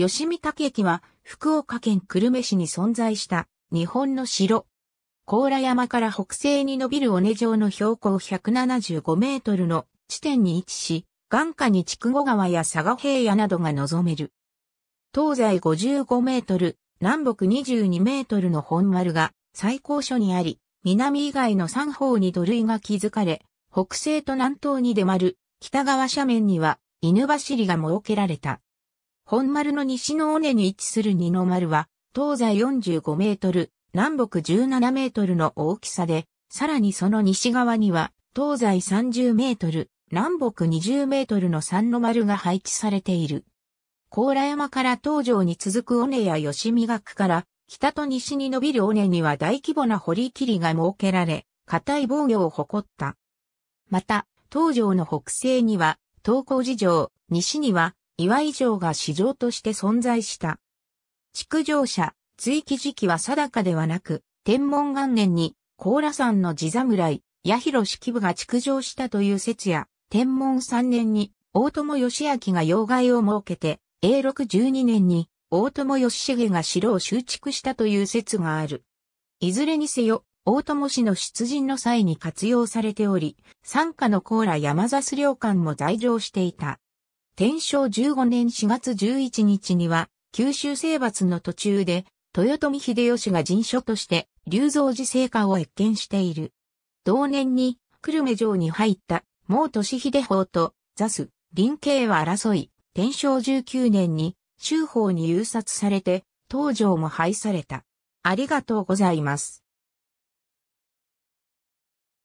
吉見武駅は福岡県久留米市に存在した日本の城。甲羅山から北西に伸びる尾根状の標高175メートルの地点に位置し、眼下に筑後川や佐賀平野などが望める。東西55メートル、南北22メートルの本丸が最高所にあり、南以外の三方に土塁が築かれ、北西と南東に出丸、北側斜面には犬走りが設けられた。本丸の西の尾根に位置する二の丸は、東西45メートル、南北17メートルの大きさで、さらにその西側には、東西30メートル、南北20メートルの三の丸が配置されている。甲羅山から東条に続く尾根や吉見学から、北と西に伸びる尾根には大規模な堀切りが設けられ、固い防御を誇った。また、東条の北西には、東高寺城、西には、岩井城が市場として存在した。築城者、追記時期は定かではなく、天文元年に、高羅山の地侍、八広式部が築城したという説や、天文3年に、大友義明が要害を設けて、永禄12年に、大友義重が城を修築したという説がある。いずれにせよ、大友氏の出陣の際に活用されており、参加の高羅山座領館も在場していた。天正15年4月11日には、九州征伐の途中で、豊臣秀吉が人書として、龍造寺聖火を越見している。同年に、久留米城に入った、毛利秀法と、ザス、林慶は争い、天正19年に、州法に誘殺されて、東条も廃された。ありがとうございます。